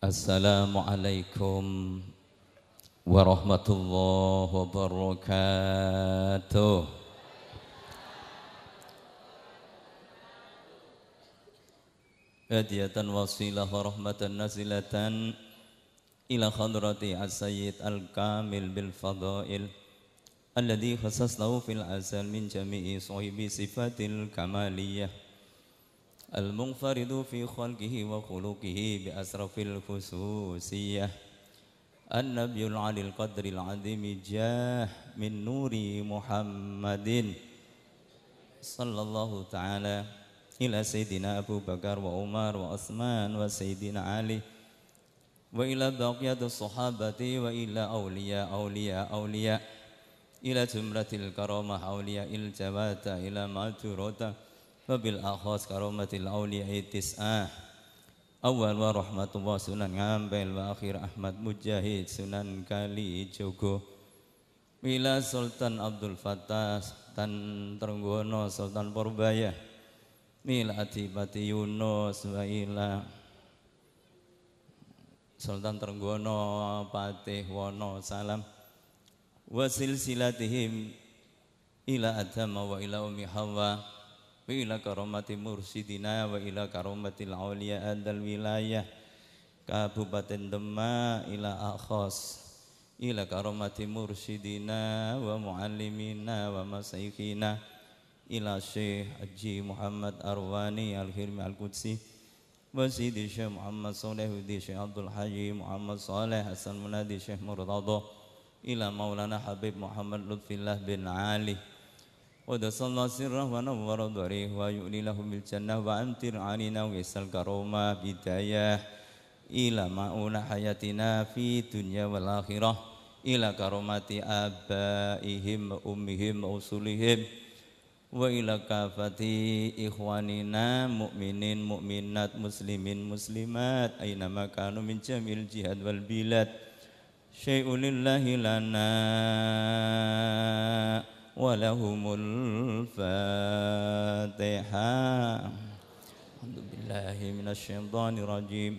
السلام عليكم ورحمة الله وبركاته هدية وصيلة ورحمة نازلة إلى خضرة السيد الكامل بالفضائل الذي خصصته في العسل من جميع صحيب صفات الكمالية المنفرد في خلقه وخلقه بأسرف الخصوصية النبي العلي القدر العظيم جاه من نور محمد صلى الله تعالى إلى سيدنا أبو بكر وعمر وعثمان وسيدنا علي وإلى بقية الصحابة وإلى أولياء أولياء أولياء إلى جمرة الكرامة أولياء الجوات إلى ما Wabil akhos karomatil awliya'i tis'ah Awal wa rahmatullah sunan ngambil wa akhir Ahmad Mujahid sunan kali jogo Mila Sultan Abdul Fattah Sultan Terenggono Sultan purbaya Mila Adipati Yunus wa ila Sultan Terenggono, Patih Wono Salam Wasil silatihim ila Adham wa ila Umi Hawa wa ila karomati mursidina wa ila al awliya adal wilayah Kabupaten Demak ila akhos ila karomati mursidina wa muallimina wa masayikhina ila Syekh Haji Muhammad Arwani Al-Hirmi Al-Qudsi wa Sidi Syekh Muhammad soleh di Syekh Abdul Haji Muhammad soleh Hasan Munadi Syekh Murtadha ila Maulana Habib Muhammad Lutfillah bin Ali ودسل سره ونور ضريه ويؤلي لهم الجنة وأمطر علينا ويسل كروما بداية إلى مؤونة حياتنا في الدنيا والآخرة إلى كرامة آبائهم أمهم أصولهم وإلى كافة إخواننا مؤمنين مؤمنات مسلمين مسلمات أينما كانوا من جميع الجهات والبلاد شيء لله لنا ولهم الفاتحة الحمد لله من الشيطان الرجيم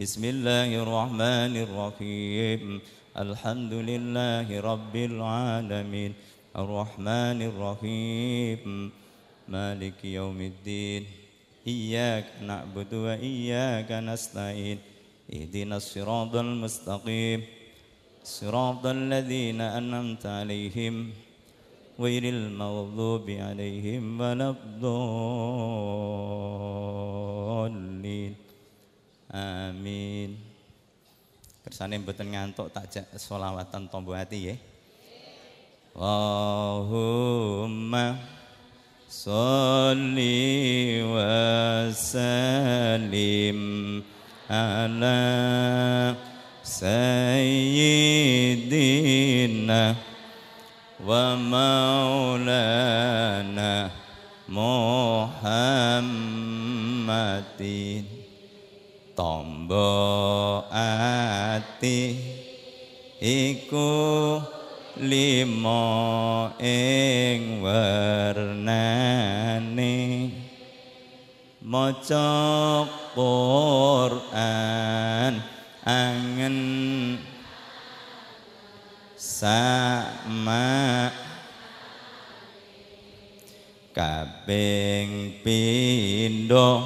بسم الله الرحمن الرحيم الحمد لله رب العالمين الرحمن الرحيم مالك يوم الدين إياك نعبد وإياك نستعين اهدنا الصراط المستقيم صراط الذين أنعمت عليهم غير المغضوب عليهم ولا الضالين آمين Kersane mboten ngantuk tak jak selawatan tombo ati ya. Allahumma salli wa sallim ala sayyidina ومولانا محمد tombo ati iku limo ing wernane maca Quran angen sa ma kaping pindo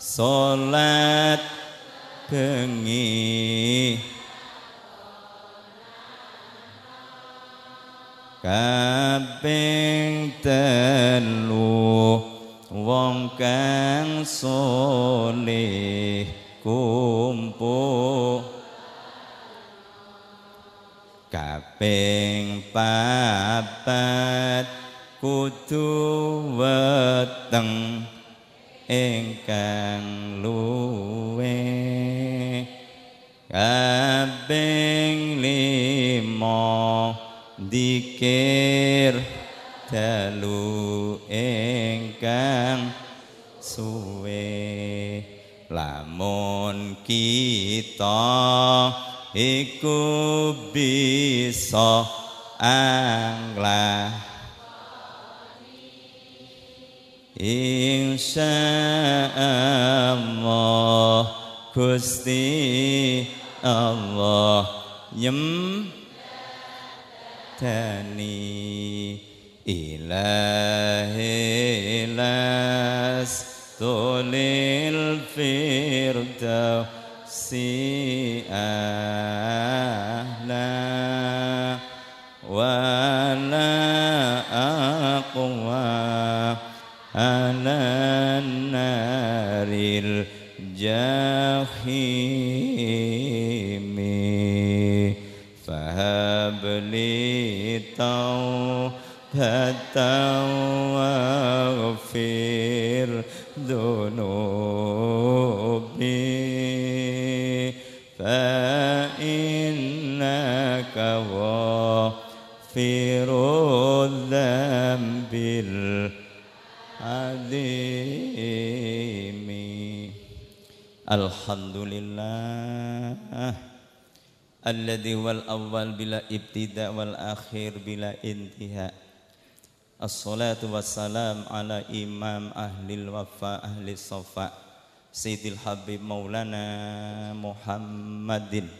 salat bengi kaping telu wong kang soleh kumpul kaping papat kudu weteng ingkang luwe kaping limo dikir telu ingkang suwe lamun kita iku bisa anglah Insya Allah Gusti Allah Nyem Dhani Ilahi Las Tulil Firdaus si ala wa la aqwa ala naril jahimi fahab li tau Alhamdulillah Alladhi wal awal bila ibtida wal akhir bila intiha Assalatu wassalam ala imam ahli wafa ahli safa Sayyidil Habib Maulana Muhammadin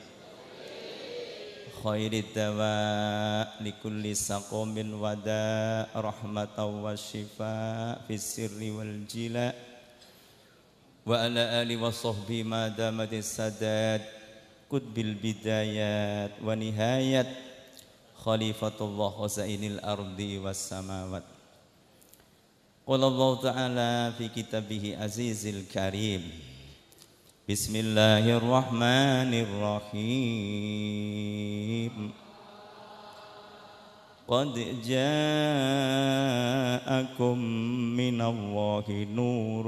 Khairi dawa li kulli saqomin wada rahmatan wa shifa fi sirri wal jila' وعلى آله وصحبه ما دامت السداد كتب البدايات ونهاية خليفة الله وسائل الأرض والسماوات قال الله تعالى في كتابه عزيز الكريم بسم الله الرحمن الرحيم قد جاءكم من الله نور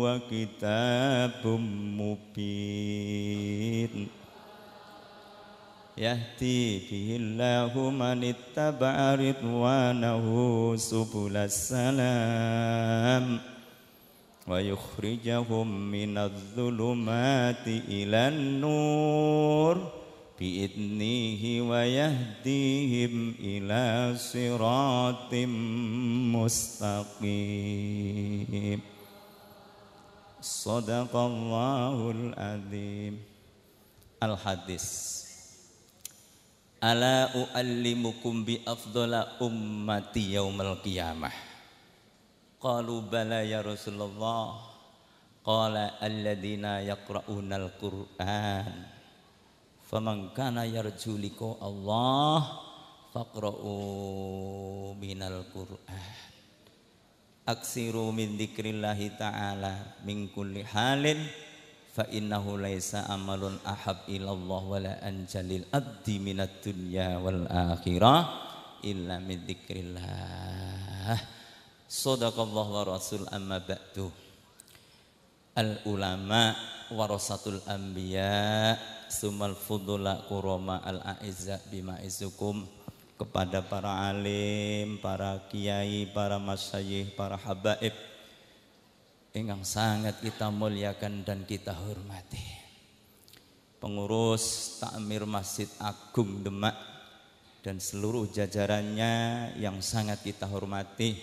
وكتاب مبين يهدي به الله من اتبع رضوانه سبل السلام ويخرجهم من الظلمات إلى النور بإذنه ويهديهم إلى صراط مستقيم صدق الله العظيم الحديث ألا أؤلمكم بأفضل أمتي يوم القيامة قالوا بلى يا رسول الله قال الذين يقرؤون القرآن faman kana yarju liqa Allah faqra'u minal Qur'an aksiru min dzikrillahi ta'ala min kulli halin fa innahu laisa amalun ahab ilallah la anjalil abdi minat dunya wal akhirah illa min dzikrillah sadaqallahu wa rasul amma ba'du al ulama warasatul anbiya' sumal fudula kuroma al aizza bima izukum kepada para alim, para kiai, para masyayikh, para habaib yang sangat kita muliakan dan kita hormati. Pengurus Takmir Masjid Agung Demak dan seluruh jajarannya yang sangat kita hormati.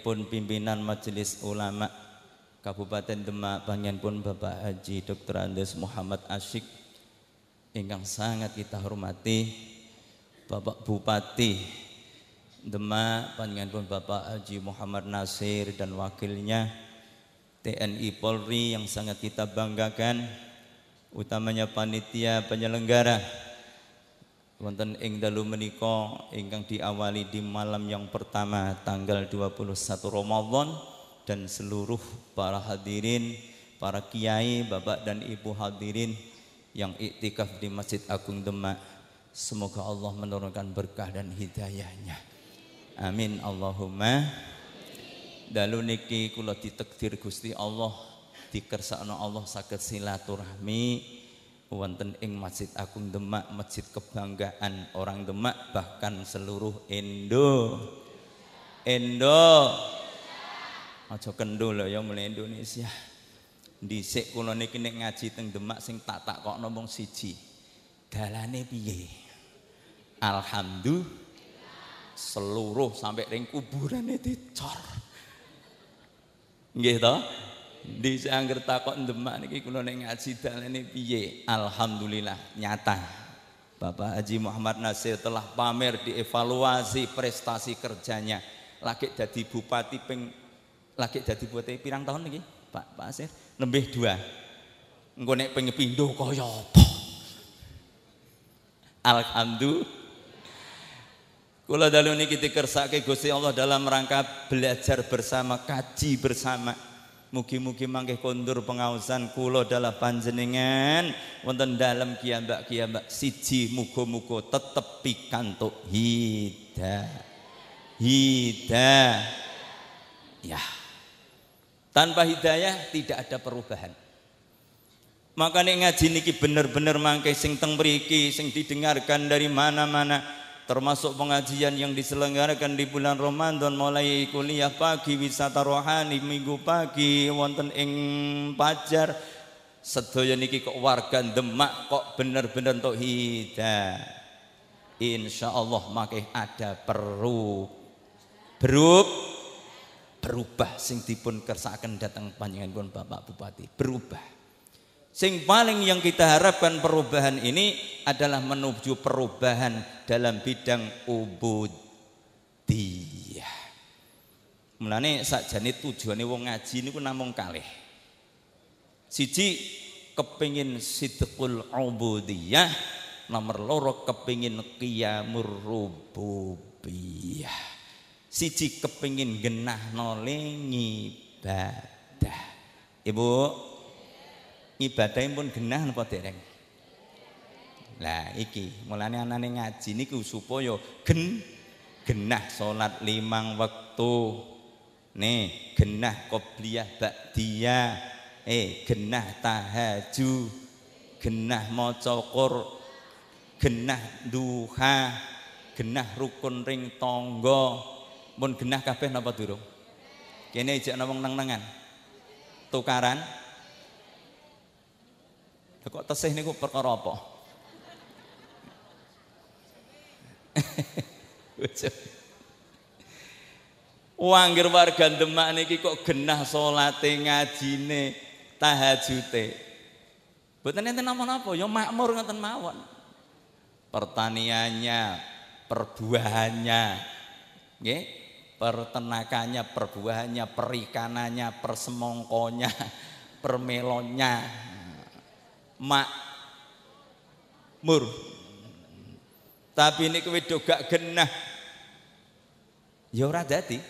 pun pimpinan Majelis Ulama Kabupaten Demak Bangian pun Bapak Haji Dr. Andes Muhammad Asyik ingkang sangat kita hormati Bapak Bupati Demak Bangian pun Bapak Haji Muhammad Nasir dan wakilnya TNI Polri yang sangat kita banggakan utamanya panitia penyelenggara wonten ing dalu menika ingkang diawali di malam yang pertama tanggal 21 Ramadan dan seluruh para hadirin, para kiai, bapak dan ibu hadirin yang iktikaf di Masjid Agung Demak. Semoga Allah menurunkan berkah dan hidayahnya. Amin Allahumma. Dalu niki kula ditakdir Gusti Allah dikersakno Allah saged silaturahmi wonten ing Masjid Agung Demak, masjid kebanggaan orang Demak bahkan seluruh Indo. Indo. Aja kendul ya mulai Indonesia. Dhisik kula niki nek ngaji teng Demak sing tak tak kok nomong siji. Dalane piye? Alhamdulillah seluruh sampai ring kuburan itu dicor. Nggih to? Di sanggar takok Demak niki kula nek ngaji dalane piye? Alhamdulillah nyata. Bapak Haji Muhammad Nasir telah pamer dievaluasi prestasi kerjanya. Lagi jadi bupati peng lagi jadi buat pirang tahun lagi Pak Pak Asir lebih dua engko nek pengen pindho kaya dalam Alhamdulillah kita dalu ini kita Gusti Allah dalam rangka belajar bersama, kaji bersama. Mugi-mugi mangke kondur pengawasan kulo dalam panjenengan wonten dalam kiambak-kiambak siji muko muko tetep pikantuk hidah, ya. Tanpa hidayah tidak ada perubahan. Maka nek ngaji niki bener-bener mangke sing teng mriki sing didengarkan dari mana-mana termasuk pengajian yang diselenggarakan di bulan Ramadan mulai kuliah pagi wisata rohani minggu pagi wonten ing Pajar sedaya niki kok warga Demak kok bener-bener untuk hidayah Insya Allah makai ada perub berub berubah sing dipun kersakan datang panjangan pun Bapak Bupati berubah sing paling yang kita harapkan perubahan ini adalah menuju perubahan dalam bidang ubudiyah mulane sakjane tujuane wong ngaji niku namung kalih siji kepingin sidqul ubudiyah nomor loro kepingin qiyamur rububiyah siji kepingin genah nole ngibadah ibu ibadah pun genah nopo dereng lah iki mulane anane ngaji niku supaya gen genah salat limang waktu nih genah qobliyah ba'diyah eh genah tahaju genah maca genah duha genah rukun ring tonggo. Mun genah kabeh napa durung? Kene ijek wong nang-nangan Tukaran. kok tesih niku perkara apa? Wangger warga Demak niki kok genah salate ngajine tahajute. Mboten enten napa-napa ya makmur ngoten mawon. Pertaniannya, perbuahannya, nggih pertenakannya, perbuahannya, perikanannya, persemongkonya, permelonnya. makmur. Tapi ini kowe gak genah. Ya ora dadi.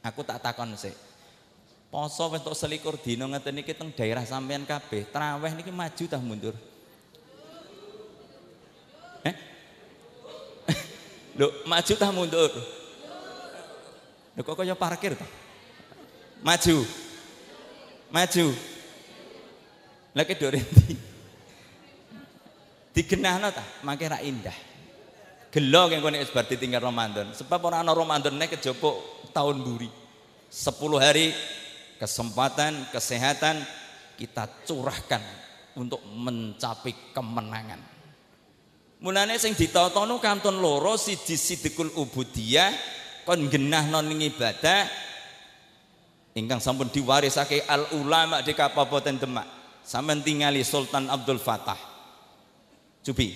Aku tak takon sih. Poso wis tok selikur dina ngeten iki teng daerah sampean kabeh. Traweh niki maju tah mundur. Eh? Loh, maju tah mundur. Lho kok kaya parkir to? Maju. Maju. Lah dore ndi? Digenahno ta, mangke ra indah. Gelo yang kau wis bar ditinggal Ramadan. Sebab orang ana Ramadan nek kejopo tahun buri. 10 hari kesempatan, kesehatan kita curahkan untuk mencapai kemenangan. Mulane sing ditontonu kantun loro siji sidikul ubudiyah, kon genahno ning ibadah ingkang sampun diwarisake al ulama di Kabupaten Demak sampean tingali Sultan Abdul Fatah Cubi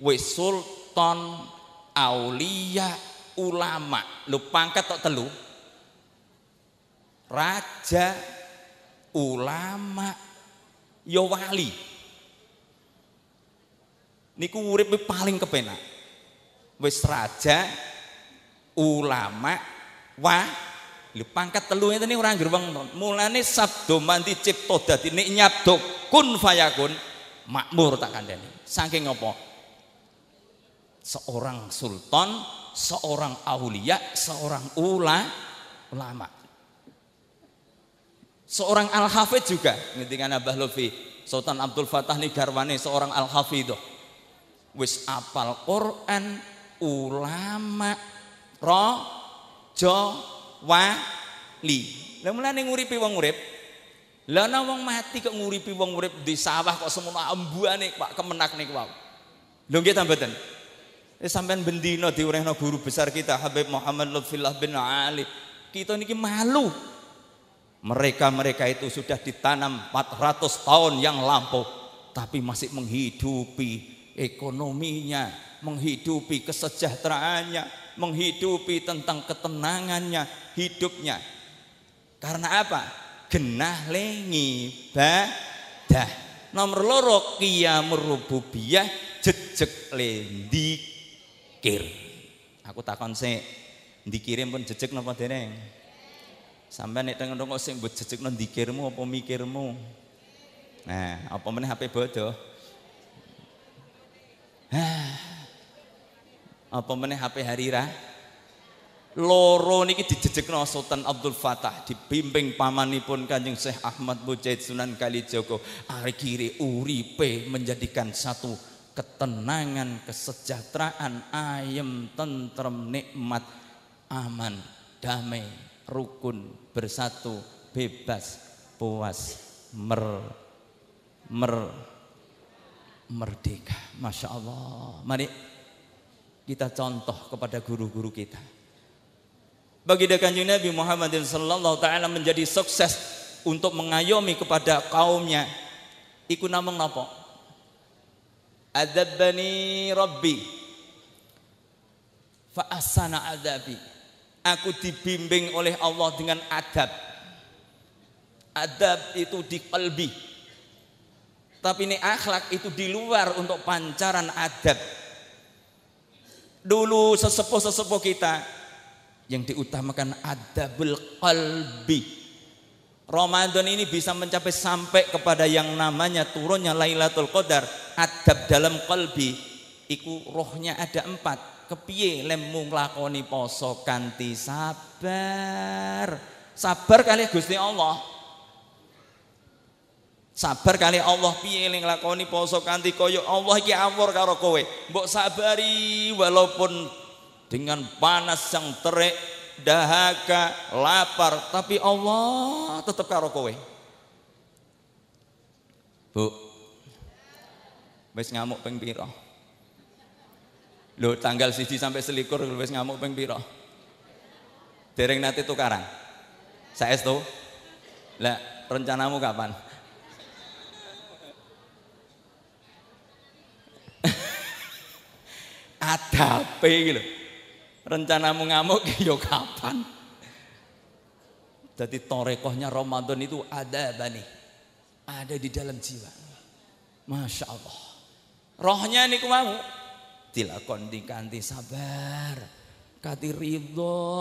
we Sultan Aulia ulama lu pangkat tok telu raja ulama yo ya wali niku uripe paling kepenak wis raja ulama Wah, lu pangkat telu ini orang gerbang mulane sabdo mandi cipto dati ini nyabdo kun fayakun makmur tak kandani saking ngopo seorang sultan seorang aulia seorang ula ulama seorang al hafid juga kan Abah Lufi Sultan Abdul Fatah nih garwane seorang al hafid wis apal Quran ulama raja wali. Lah mulane nguripi wong urip. Lah ana wong mati kok nguripi wong urip di sawah kok semono ambuane Pak kemenak niku wae. Lho nggih ta mboten? Wis eh, sampean bendina diurehna guru besar kita Habib Muhammad Lutfillah bin Ali. Kita niki malu. Mereka-mereka itu sudah ditanam 400 tahun yang lampau tapi masih menghidupi ekonominya, menghidupi kesejahteraannya, menghidupi tentang ketenangannya hidupnya karena apa genah lengi badah nomor loro kia merububiah jejek lendikir aku takon se dikirim pun jejek nomor dereng Sampai nih tengok sih sing jejek jejegno ndikirmu apa mikirmu nah apa mana HP bodoh Hah apa meneh HP Harira loro niki dijejekno Sultan Abdul Fatah dibimbing pamanipun Kanjeng Syekh Ahmad Mujahid Sunan Kalijogo akhiri uripe menjadikan satu ketenangan, kesejahteraan, ayem, tentrem, nikmat, aman, damai, rukun, bersatu, bebas, puas, mer mer merdeka. Masya Allah. Mari kita contoh kepada guru-guru kita. Bagi kanjeng Nabi Muhammad sallallahu taala menjadi sukses untuk mengayomi kepada kaumnya. Iku namung napa? Adzabani Rabbi fa asana adabi. Aku dibimbing oleh Allah dengan adab. Adab itu di kalbi. Tapi ini akhlak itu di luar untuk pancaran adab dulu sesepuh-sesepuh kita yang diutamakan adabul qalbi. Ramadan ini bisa mencapai sampai kepada yang namanya turunnya Lailatul Qadar, adab dalam qalbi. Iku rohnya ada empat. Kepiye lemu nglakoni poso kanti sabar. Sabar kali Gusti Allah. Sabar kali Allah piye ling lakoni poso kanthi koyo Allah iki amur karo kowe. Mbok sabari walaupun dengan panas yang terik, dahaga, lapar, tapi Allah tetap karo kowe. Bu. Wis ngamuk ping pira? Lho tanggal siji sampai selikur wis ngamuk ping pira? Dereng nate tukaran. Saestu? Lah rencanamu kapan? adape gitu. rencana Rencanamu ngamuk yo ya kapan? Jadi torekohnya Ramadan itu ada bani. Ada di dalam jiwa. Masya Allah. Rohnya nih Tila dilakon kanti sabar. Kati ridho.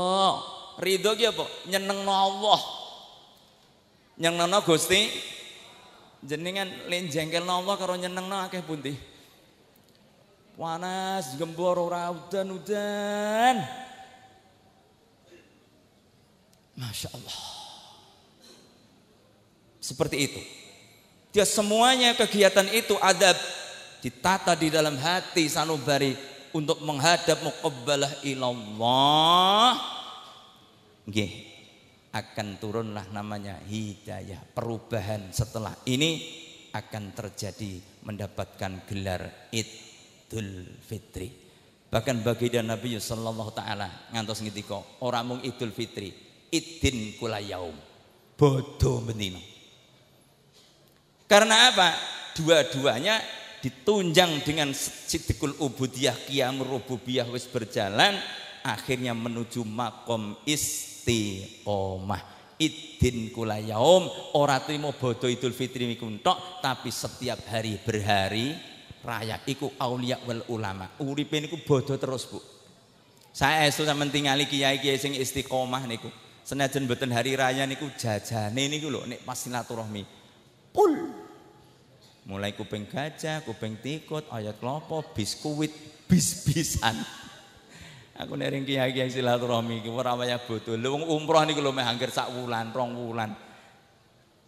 Ridho gitu apa? nyeneng Allah. Nyenengno Gusti jenengan lenjengkel jengkelno Allah karo nyenengno akeh pundi. Panas gembor ora udan-udan. Masya Allah. Seperti itu. Dia semuanya kegiatan itu adab ditata di dalam hati sanubari untuk menghadap muqabbalah ilallah. Gih, Akan turunlah namanya hidayah perubahan setelah ini akan terjadi mendapatkan gelar it Idul Fitri. Bahkan dan Nabi sallallahu taala ngantos ngendika, ora mung Idul Fitri, idin kula yaum. Bodho menino. Karena apa? Dua-duanya ditunjang dengan sidikul ubudiyah kiam rububiyah wis berjalan akhirnya menuju makom istiqomah idin kula yaum ora trimo bodoh Idul Fitri mikuntok tapi setiap hari berhari rakyat iku aulia wal ulama uripe niku bodoh terus Bu saya esu sama tingali kiai-kiai sing istiqomah niku senajan beten hari raya niku ini niku lo nih pas silaturahmi pul mulai kuping gajah, kuping tikut, ayat klopo, biskuit, bis-bisan. Aku nering kiai-kiai silaturahmi iki ora waya bodho. Lho umroh niku lo meh sak wulan, rong wulan.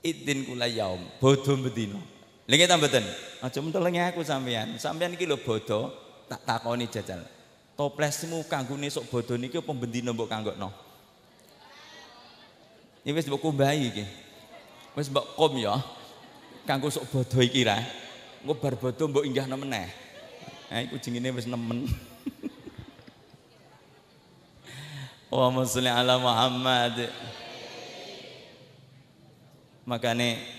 Idin kula yaum, bodho betino lagi nggih ta mboten? Aja aku sampean. Sampean kilo lho tak takoni jajal. Toplesmu nih sok nih, niki apa bendina mbok no. Ini wis mbok kumbahi iki. Wis mbok kom ya. Kanggo sok bodho iki ra. Engko bar bodho mbok inggahno meneh. Ha iku jengine wis nemen. Allahumma sholli ala Muhammad. Makane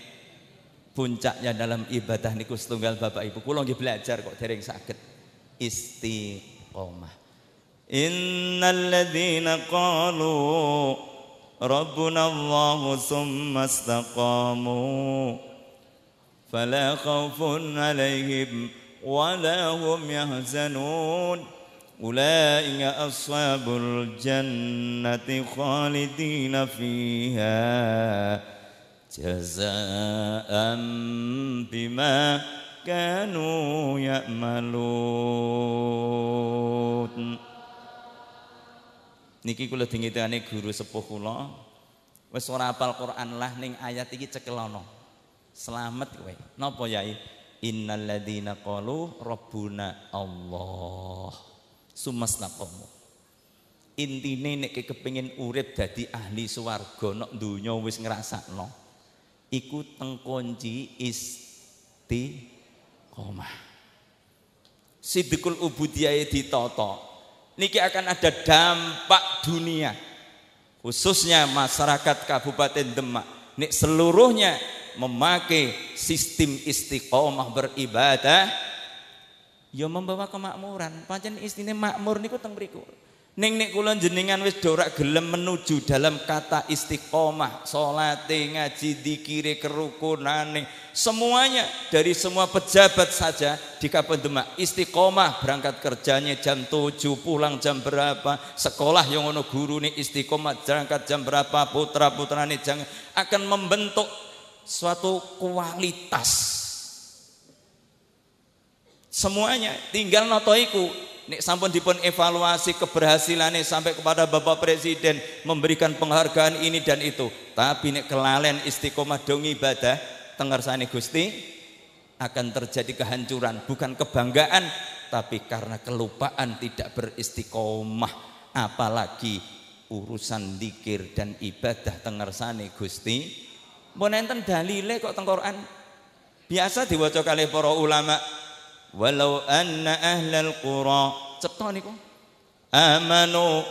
puncaknya dalam ibadah niku setunggal Bapak Ibu kula nggih belajar kok dereng sakit istiqomah innalladzina qalu rabbuna Allah summa istaqamu fala khaufun alaihim wala hum yahzanun ulaiha ashabul jannati khalidina fiha jazaan bima kanu ya'malun niki kula dingitane guru sepuh kula wis ora apal Quran lah ning ayat iki cekelono selamat kowe napa yai innalladzina qalu rabbuna Allah sumastaqamu intine nek kepengin urip dadi ahli swarga nek donya wis ngrasakno iku tengkonji istiqomah. Sidikul ubudiyah ditoto. Niki akan ada dampak dunia. Khususnya masyarakat Kabupaten Demak. Nik seluruhnya memakai sistem istiqomah beribadah yo ya membawa kemakmuran. Panjen istine makmur niku teng Neng nek kula jenengan wis dorak gelem menuju dalam kata istiqomah, salat, ngaji, dikiri, kerukunan, semuanya dari semua pejabat saja di Kabupaten Demak istiqomah berangkat kerjanya jam 7 pulang jam berapa sekolah yang ono guru nih istiqomah berangkat jam berapa putra putra nih jangan akan membentuk suatu kualitas semuanya tinggal notoiku Nek sampun dipun evaluasi keberhasilannya sampai kepada Bapak Presiden memberikan penghargaan ini dan itu. Tapi nek kelalen istiqomah dong ibadah sani Gusti akan terjadi kehancuran bukan kebanggaan tapi karena kelupaan tidak beristiqomah apalagi urusan dikir dan ibadah sani Gusti. Mau nenten dalile kok tengkoran? Biasa diwocok oleh para ulama walau anna ahlal qura cetha niku amanu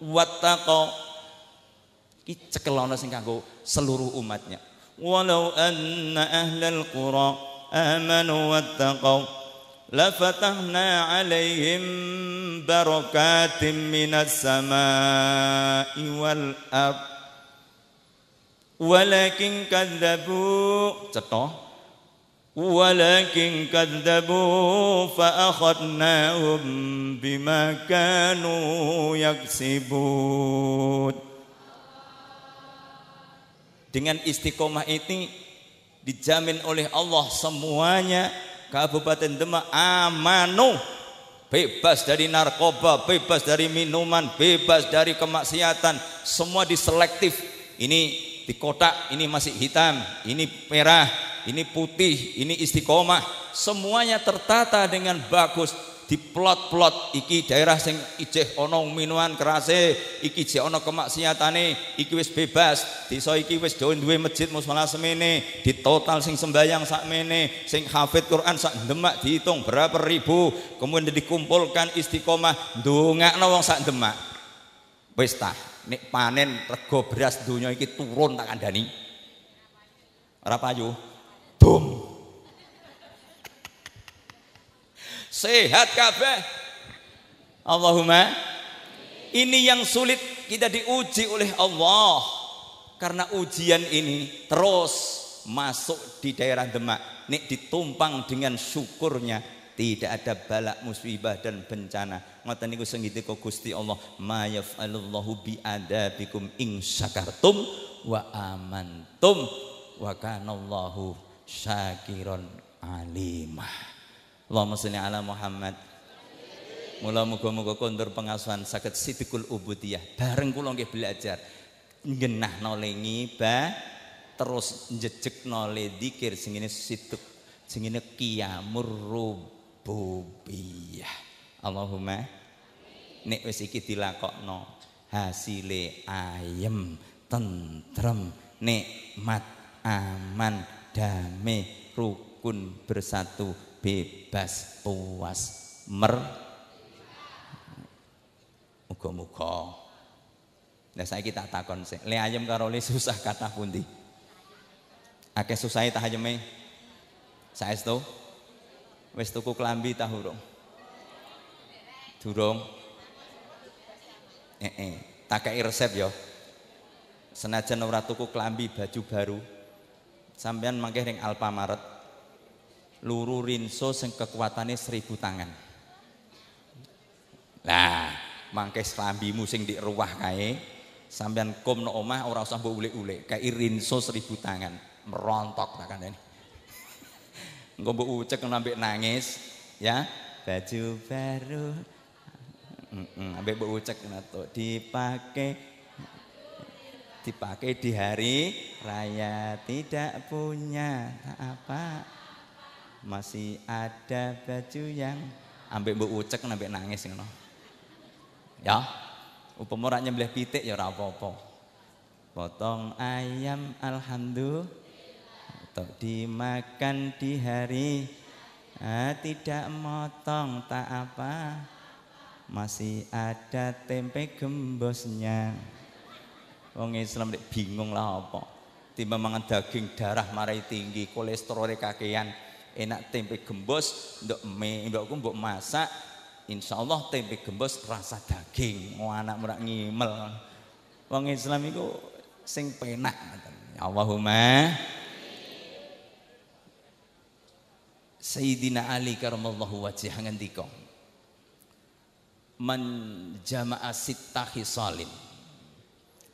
wattaqo iki cekelana sing kanggo seluruh umatnya walau anna ahlal qura amanu wattaqo la fatahna alaihim barakatim minas samai wal ard walakin kadzabu cetha ولكن كذبوا فأخذناهم بما كانوا يكسبون Dengan istiqomah ini dijamin oleh Allah semuanya Kabupaten Demak amanu bebas dari narkoba, bebas dari minuman, bebas dari kemaksiatan, semua diselektif. Ini di kotak, ini masih hitam, ini merah, ini putih, ini istiqomah, semuanya tertata dengan bagus di plot-plot iki daerah sing ijeh onong minuan kerase, iki je ono kemaksiatane, iki wis bebas, desa iki wis duwe masjid musala semene, di total sing sembayang sak mene sing hafid Quran sak demak dihitung berapa ribu, kemudian dikumpulkan istiqomah ndongakno wong sak demak. Wis nik panen rego beras donya iki turun tak kandhani. Ora payu. Bom. Sehat kabeh. Allahumma. Ini yang sulit kita diuji oleh Allah. Karena ujian ini terus masuk di daerah Demak. Nik ditumpang dengan syukurnya tidak ada balak musibah dan bencana ngoten niku sing kok Gusti Allah mayafalullahu bi adabikum ing syakartum wa amantum wa kanallahu syakiron alimah Allahumma salli ala Muhammad Mula muga-muga kondur pengasuhan sakit sidikul ubudiyah bareng kula nggih belajar ngenah nolengi ngibah terus njejek nole dikir singine sidik singine qiyamur rububiyah Allahumma nek wis iki dilakokno hasile ayem tentrem nikmat aman damai rukun bersatu bebas puas mer muga-muga Nah saya kita takon sih le ayam karo le susah kata pundi? Akeh susahe tak saya itu wes tuku kelambi ta urung? Durung. Eh, eh. tak kayak resep yo. Senajan ora tuku kelambi baju baru, sampean mangke ring Alfamaret luru rinso sing kekuatane seribu tangan nah mangke slambimu sing di ruah kae sampean kom no omah ora usah mbok ulek ulik kae rinso seribu tangan merontok ini engko mbok ucek nambek nangis ya baju baru Mm -mm, ambek mbok ucek nato dipakai dipakai di hari raya tidak punya nah, apa masih ada baju yang ambek mbok ucek kan ambek nangis ngono ya upama ora nyembelih pitik ya ora apa-apa potong ayam alhamdulillah untuk dimakan di hari ah, tidak motong tak apa masih ada tempe gembosnya Wong Islam dek bingung lah apa. Timbang mangan daging darah marai tinggi, kolesterol kakean, enak tempe gembos, ndok me, ndokku mbok masak, insya Allah tempe gembos rasa daging. mau anak merak ngimel. Wong Islam itu sing penak ya Allahumma Sayyidina Ali karamallahu wajih ngendika Man jama'a sittah salim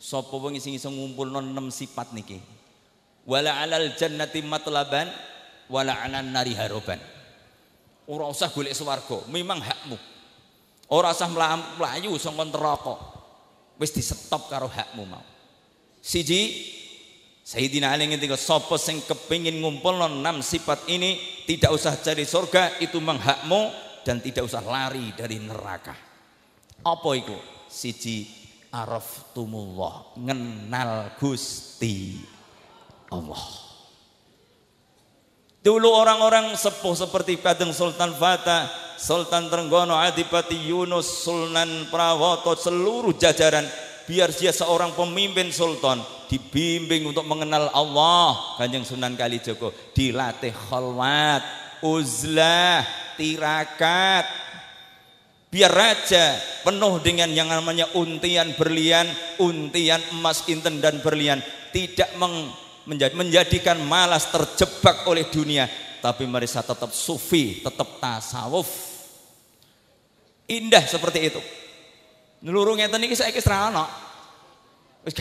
Sapa wong ising ngumpul ngumpulno enam sifat niki. Wala alal jannati matlaban wala anan nari haroban. Ora usah golek swarga, memang hakmu. Ora usah mlayu saka neraka. Wis stop karo hakmu mau. Siji Sayyidina Ali ngendika sapa sing kepengin ngumpulno enam sifat ini tidak usah cari surga itu memang hakmu dan tidak usah lari dari neraka. Apa iku? Siji araftumullah ngenal Gusti Allah Dulu orang-orang sepuh seperti Kadeng Sultan Fata, Sultan Trenggono, Adipati Yunus, Sultan Prawoto, seluruh jajaran biar dia seorang pemimpin sultan dibimbing untuk mengenal Allah Kanjeng Sunan Kalijogo dilatih kholwat uzlah tirakat Biar raja penuh dengan yang namanya untian berlian, untian emas inten dan berlian. Tidak meng, menjad, menjadikan malas terjebak oleh dunia. Tapi mereka tetap sufi, tetap tasawuf. Indah seperti itu. nulurungnya tadi saya kisah anak ana. Wis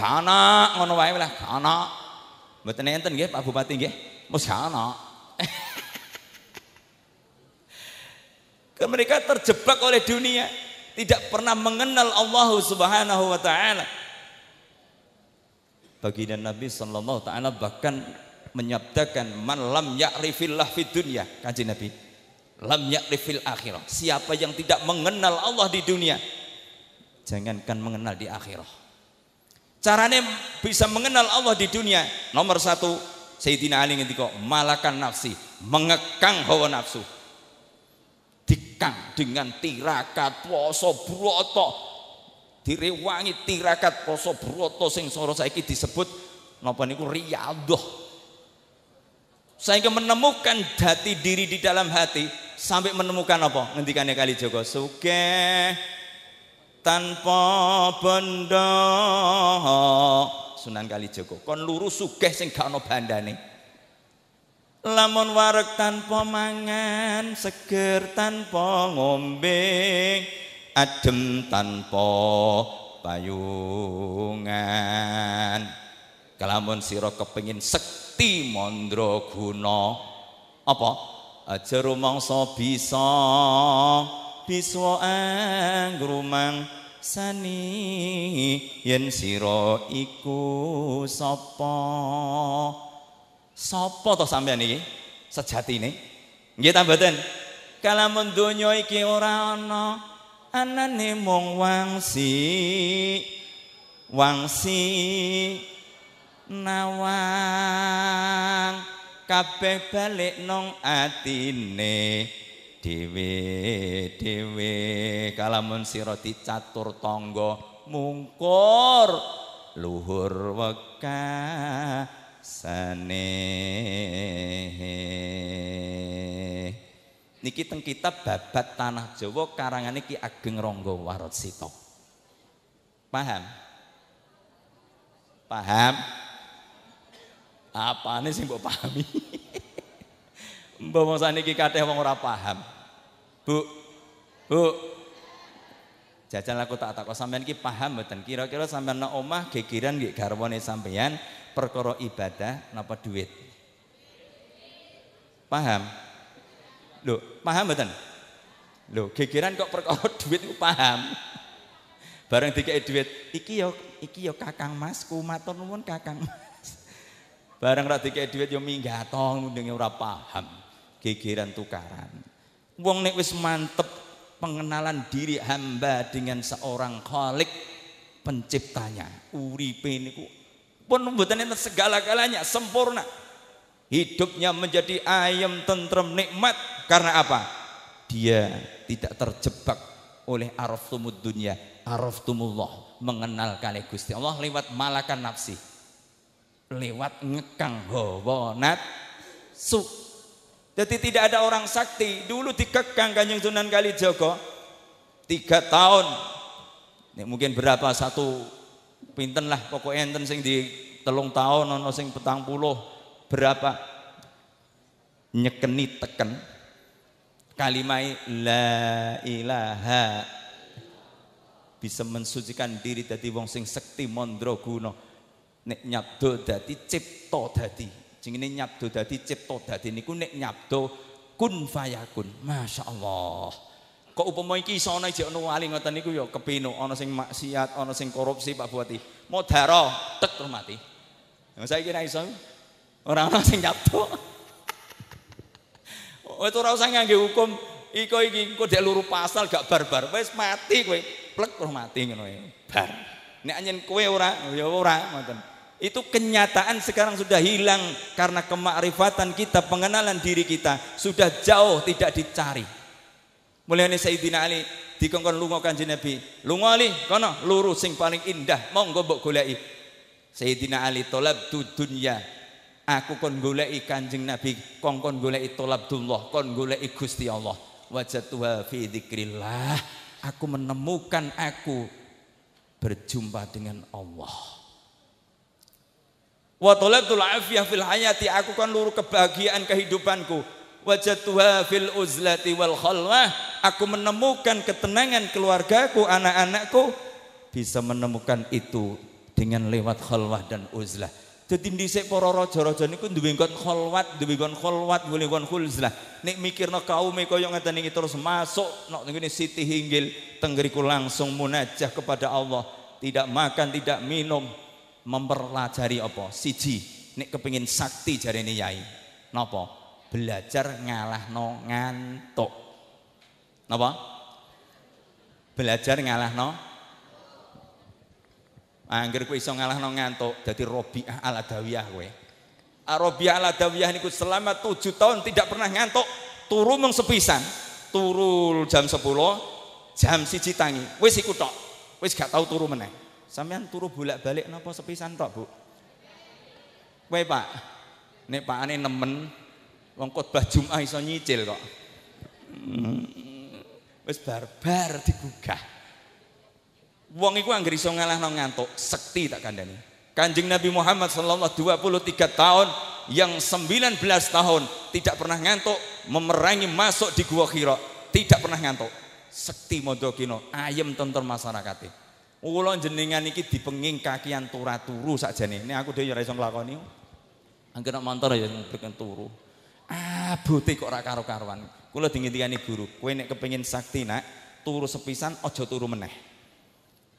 ngono wae lah, gak Mboten enten nggih Pak Bupati nggih. Mus gak Mereka terjebak oleh dunia, tidak pernah mengenal Allah Subhanahu wa taala. Bagi dan Nabi sallallahu taala bahkan menyabdakan man lam ya'rifillah fid dunya, kanjeng Nabi. Lam ya'rifil akhirah. Siapa yang tidak mengenal Allah di dunia, jangankan mengenal di akhirah. Caranya bisa mengenal Allah di dunia, nomor satu, Sayyidina Ali ngendika, malakan nafsi, mengekang hawa nafsu dikang dengan tirakat poso broto direwangi tirakat poso broto sing soro saiki disebut napa niku riyadhah sehingga menemukan jati diri di dalam hati sampai menemukan apa ya kali Joko suge tanpa benda Sunan Kali Kalijogo kon lurus sugih sing gak ana bandane Lamun warek tanpa mangan, seger tanpa ngombe, adem tanpa payungan. Kelamun sira kepengin sekti mandra guna. Apa? Aja rumangsa bisa biswa angrumang sani yen sira iku sapa? Sopo toh sampean ini sejati ini Gita mboten Kalamun dunyo iki ora ana Anane mung wangsi Wangsi Nawang Kabeh balik nong atine Dewi Dewi Kalamun siro dicatur tonggo Mungkur Luhur wekah sane niki teng kitab babat tanah Jawa karangan iki Ageng ronggo warot sito paham paham apane sing mbok pahami mbok mong saniki kata orang ora paham Bu Bu jajan aku tak takok sampean ki paham mboten kira-kira sampean na omah gegiran ki karboni sampean perkara ibadah napa duit paham lo paham betul lo gegeran kok perkara duit ku paham bareng tiga duit iki yo iki yo kakang masku maton nuwun kakang mas bareng ra dikei duit yo minggatong ndenge ora paham gegeran tukaran wong nek wis mantep pengenalan diri hamba dengan seorang khalik penciptanya uripe niku pun mboten enten segala-galanya sempurna. Hidupnya menjadi ayam tentrem nikmat karena apa? Dia tidak terjebak oleh araftumud dunia, araftumullah, mengenal kali Gusti Allah lewat malakan nafsi. Lewat ngekang hawa nafsu. Jadi tidak ada orang sakti dulu dikekang Kanjeng Sunan Kalijaga tiga tahun. Ini mungkin berapa satu pinten lah pokoknya enten sing di telung tahun ono sing petang puluh berapa nyekeni teken kalimai la ilaha bisa mensucikan diri dari wong sing sekti mondro guna nek nyabdo dadi cipto dadi jengene nyabdo dadi cipto dadi niku nek nyabdo kun fayakun allah. Kok upama iki iso ana jek ono wali ngoten niku ya kepeno, ana sing maksiat, ana sing korupsi Pak Bupati. Modaro tek terus mati. Ya saiki ra iso. Ora ana sing nyapuk. Wis ora usah ngangge hukum. Iko iki engko dek luru pasal gak barbar. Wis mati kowe. Plek terus mati ngono ya. Bar. Nek anyen kowe ora ya ora ngoten. Itu kenyataan sekarang sudah hilang karena kemakrifatan kita, pengenalan diri kita sudah jauh tidak dicari. Mulyane Sayyidina Ali dikongkon lunga Kanjeng Nabi. Lunga Ali kono luru sing paling indah monggo mbok goleki. Sayyidina Ali tolab tu dunya. Aku kon goleki Kanjeng Nabi, kongkon goleki allah kon goleki Gusti Allah. Wajatuha fi dzikrillah. Aku menemukan aku berjumpa dengan Allah. Wa tu afiyah fil hayati aku kan luru kebahagiaan kehidupanku wajadtuha fil uzlati wal khalwah aku menemukan ketenangan keluargaku anak-anakku bisa menemukan itu dengan lewat khalwah dan uzlah jadi sini para raja-raja niku duwe nggon khalwat duwe nggon khalwat duwe nggon khulzlah nek mikirno kaume kaya ngata nih terus masuk nek ini Siti Hinggil tenggeriku langsung munajah kepada Allah tidak makan tidak minum mempelajari apa siji nek kepingin sakti ini yai napa belajar ngalah no ngantuk. Napa? Belajar ngalah no? anggir ku iso no ngantuk Jadi Robiah ala Dawiyah kowe. Ah, Robiah ala Dawiyah niku selama tujuh tahun tidak pernah ngantuk, turu mung sepisan. Turu jam sepuluh, jam siji tangi. Wis iku tok. Wis gak tau turu meneh. sampean turu bolak-balik napa sepisan tok, Bu? Kowe, Pak. Nek pakane nemen Wong khotbah Jumat iso nyicil kok. Hmm. Wis barbar digugah. Wong iku anggere iso ngalahno ngantuk, sekti tak kandhani. Kanjeng Nabi Muhammad sallallahu 23 tahun yang 19 tahun tidak pernah ngantuk memerangi masuk di gua Khira, tidak pernah ngantuk. Sekti Modokino, ayem tentang masyarakatnya. Ulo jenengan iki dipenging kakian turaturu turu sakjane. Ini aku dhewe ya ora iso nglakoni. Angger nak mantar ya turu abote ah, kok ora karo-karuan. Kula dingintikani guru, kowe nek kepengin sakti nak, turu sepisan aja turu meneh.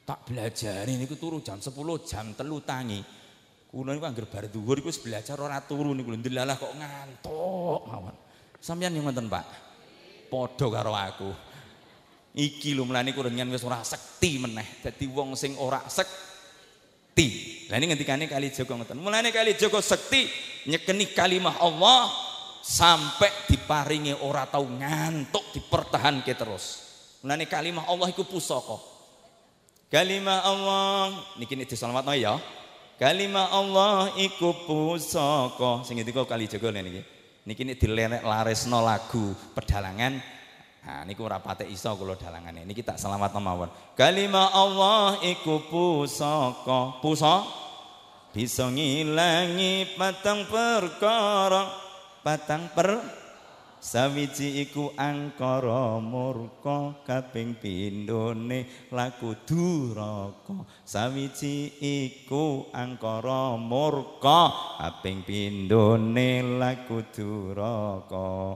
Tak belajari niku turu jam 10, jam 3 tangi. Kula niku anggere bar dhuwur iku wis belajar ora turu niku ndelalah kok ngantuk mawon. Sampeyan yang ngoten, Pak. Padha karo aku. Iki lho mlane kurengan wis ora sakti meneh. Dadi wong sing ora sek sekti. Lah ini ngendikane kali Joko ngoten. Mulane kali Joko sekti nyekeni kalimah Allah sampai diparingi ora tahu ngantuk ke terus. nani kalimah Allah iku pusaka. Kalimah Allah niki nek diselamatno ya. Kalimah Allah iku pusaka. Sing kali Kalijaga niki. Niki nek dilenek laresno lagu pedalangan Nah, niku ora patek iso kula dalangane. Niki tak selamat mawon. Kalimah Allah iku pusaka. Pusa bisa ngilangi patang perkara patang per sawiji iku angkara murka kaping pindhone laku duraka sawiji iku angkara murka kaping pindhone laku duraka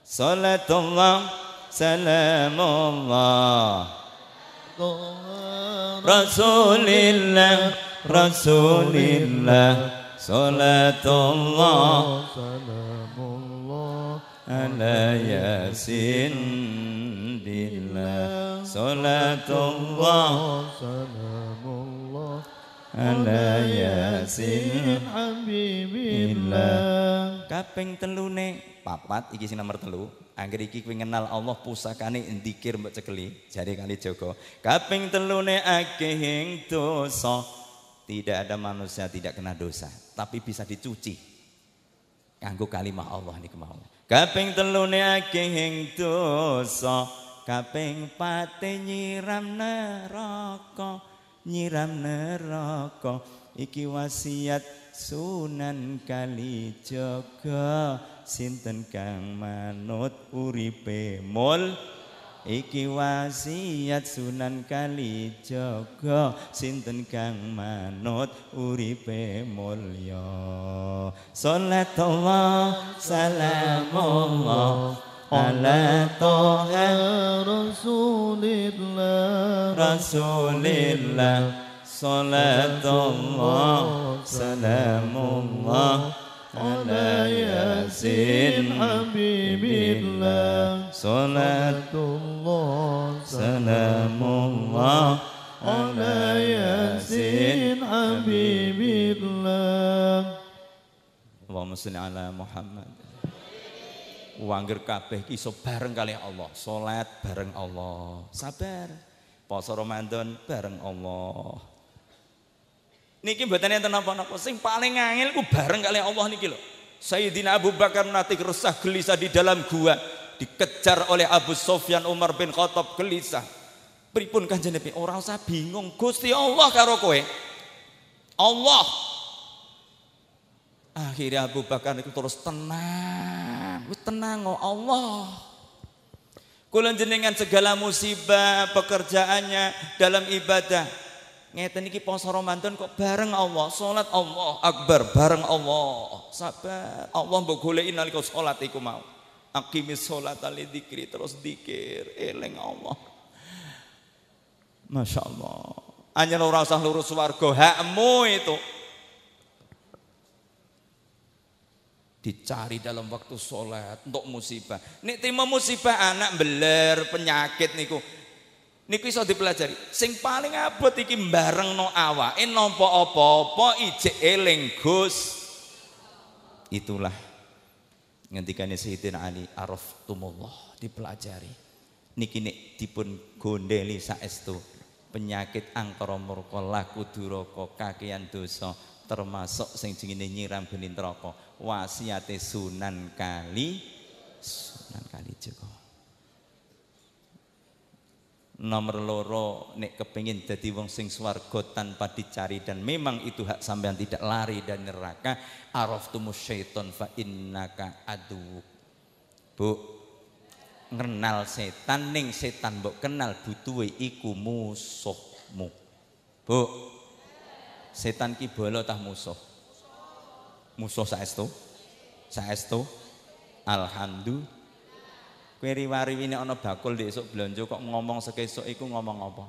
salatullah salamullah rasulillah rasulillah salatullah ala yasin بالله salatullah salamullah. ala yasin على ياسين kaping telune papat iki sing nomor telu Angger iki kuwi kenal Allah pusakane dzikir mbok cekeli jari kali jaga. Kaping telune akeh ing dosa. Tidak ada manusia tidak kena dosa, tapi bisa dicuci. Kanggo kalimah Allah niku mau. Kaping telune akeh ing dosa, kaping pati nyiram neraka, nyiram neraka. Iki wasiat Sunan Kalijaga sinten kang manut uripe mul iki wasiat Sunan Kalijaga sinten kang manut uripe mulya sallallahu salamullah ala toha rasulillah rasulillah sallallahu salamullah على ياسين حبيب الله صلاة الله سلام الله على ياسين حبيب الله اللهم صل على محمد Wangger kabeh iso bareng kali Allah, salat bareng Allah. Sabar. Poso Ramadan bareng Allah. Niki mboten enten napa-napa. Sing paling angel ku bareng kali Allah niki lho. Sayyidina Abu Bakar nanti resah gelisah di dalam gua, dikejar oleh Abu Sofyan Umar bin Khattab gelisah. Pripun Kanjeng Nabi? Ora usah bingung, Gusti Allah karo kowe. Allah. Akhirnya Abu Bakar itu terus tenang, wis tenang oh Allah. Kula jenengan segala musibah pekerjaannya dalam ibadah Ngeten iki poso Ramadan kok bareng Allah, salat Allah Akbar bareng Allah. Sabar, Allah mbok goleki nalika salat iku mau. Aqimis salat ali dikri terus dikir, eling Allah. Masya Allah. Anjen ora usah lurus warga, hakmu itu. dicari dalam waktu sholat untuk musibah. Nek terima musibah anak beler penyakit niku Niku iso dipelajari. Sing paling abot iki barengno awake nampa apa opo ijek ije Gus. Itulah ngendikane Sayyidina Ali araftumullah dipelajari. Niki nek dipun gondeli saestu penyakit angkara murka laku duraka kakean dosa termasuk sing jenenge nyiram geni neraka wasiate Sunan Kali Sunan Kali Joko Nomor loro nek kepingin jadi wong sing swarga tanpa dicari dan memang itu hak sampean tidak lari dan neraka. Araftumus syaiton fa innaka adu. Bu, ngenal setan ning setan mbok kenal butuhe iku musuhmu. Bu, setan ki bolo tah musuh. Musuh saestu? Saestu? Alhamdulillah Wiri wari ini ono bakul di esok belanja kok ngomong sekesuk iku ngomong apa?